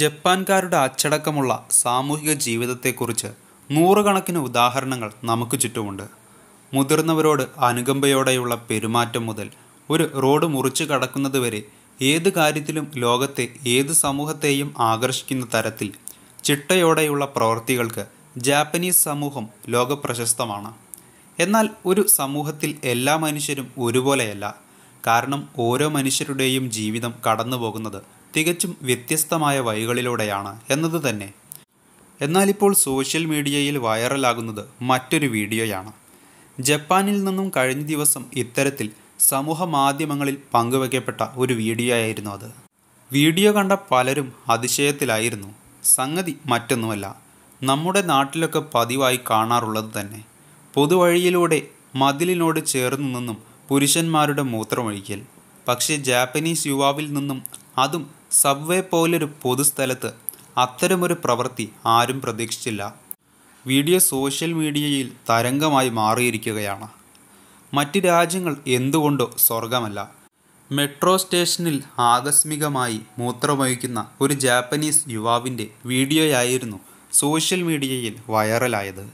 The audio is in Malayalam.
ജപ്പാൻകാരുടെ അച്ചടക്കമുള്ള സാമൂഹിക ജീവിതത്തെക്കുറിച്ച് നൂറുകണക്കിന് ഉദാഹരണങ്ങൾ നമുക്ക് ചുറ്റുമുണ്ട് മുതിർന്നവരോട് അനുകമ്പയോടെയുള്ള പെരുമാറ്റം മുതൽ ഒരു റോഡ് മുറിച്ചു കടക്കുന്നത് വരെ ഏത് കാര്യത്തിലും ലോകത്തെ ഏത് സമൂഹത്തെയും ആകർഷിക്കുന്ന തരത്തിൽ ചിട്ടയോടെയുള്ള പ്രവൃത്തികൾക്ക് ജാപ്പനീസ് സമൂഹം ലോകപ്രശസ്തമാണ് എന്നാൽ ഒരു സമൂഹത്തിൽ എല്ലാ മനുഷ്യരും ഒരുപോലെയല്ല കാരണം ഓരോ മനുഷ്യരുടെയും ജീവിതം കടന്നു പോകുന്നത് തികച്ചും വ്യത്യസ്തമായ വഴികളിലൂടെയാണ് എന്നത് തന്നെ എന്നാലിപ്പോൾ സോഷ്യൽ മീഡിയയിൽ വൈറലാകുന്നത് മറ്റൊരു വീഡിയോയാണ് ജപ്പാനിൽ നിന്നും കഴിഞ്ഞ ദിവസം ഇത്തരത്തിൽ സമൂഹ മാധ്യമങ്ങളിൽ പങ്കുവയ്ക്കപ്പെട്ട ഒരു വീഡിയോ ആയിരുന്നു അത് വീഡിയോ കണ്ട പലരും അതിശയത്തിലായിരുന്നു സംഗതി മറ്റൊന്നുമല്ല നമ്മുടെ നാട്ടിലൊക്കെ പതിവായി കാണാറുള്ളത് തന്നെ പൊതുവഴിയിലൂടെ മതിലിനോട് ചേർന്ന് നിന്നും പുരുഷന്മാരുടെ മൂത്രമൊഴിക്കൽ പക്ഷേ ജാപ്പനീസ് യുവാവിൽ നിന്നും അതും സബ്വേ പോലൊരു പൊതുസ്ഥലത്ത് അത്തരമൊരു പ്രവൃത്തി ആരും പ്രതീക്ഷിച്ചില്ല വീഡിയോ സോഷ്യൽ മീഡിയയിൽ തരംഗമായി മാറിയിരിക്കുകയാണ് മറ്റ് രാജ്യങ്ങൾ എന്തുകൊണ്ടോ സ്വർഗമല്ല മെട്രോ സ്റ്റേഷനിൽ ആകസ്മികമായി മൂത്രമൊഴിക്കുന്ന ഒരു ജാപ്പനീസ് യുവാവിൻ്റെ വീഡിയോയായിരുന്നു സോഷ്യൽ മീഡിയയിൽ വൈറലായത്